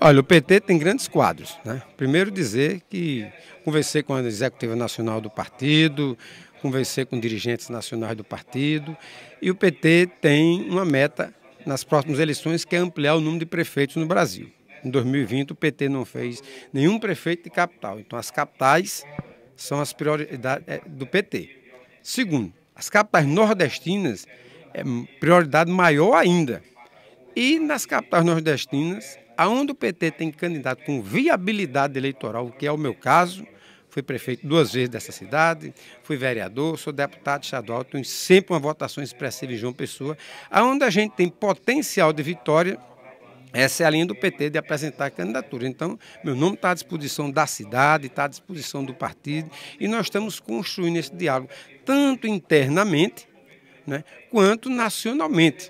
Olha, o PT tem grandes quadros. Né? Primeiro dizer que conversei com a executiva nacional do partido, conversei com dirigentes nacionais do partido, e o PT tem uma meta nas próximas eleições que é ampliar o número de prefeitos no Brasil. Em 2020 o PT não fez nenhum prefeito de capital, então as capitais são as prioridades é, do PT. Segundo, as capitais nordestinas é prioridade maior ainda. E nas capitais nordestinas, aonde o PT tem candidato com viabilidade eleitoral, que é o meu caso, fui prefeito duas vezes dessa cidade, fui vereador, sou deputado estadual, tenho sempre uma votação expressiva em João Pessoa, aonde a gente tem potencial de vitória, essa é a linha do PT de apresentar a candidatura. Então, meu nome está à disposição da cidade, está à disposição do partido, e nós estamos construindo esse diálogo, tanto internamente né, quanto nacionalmente.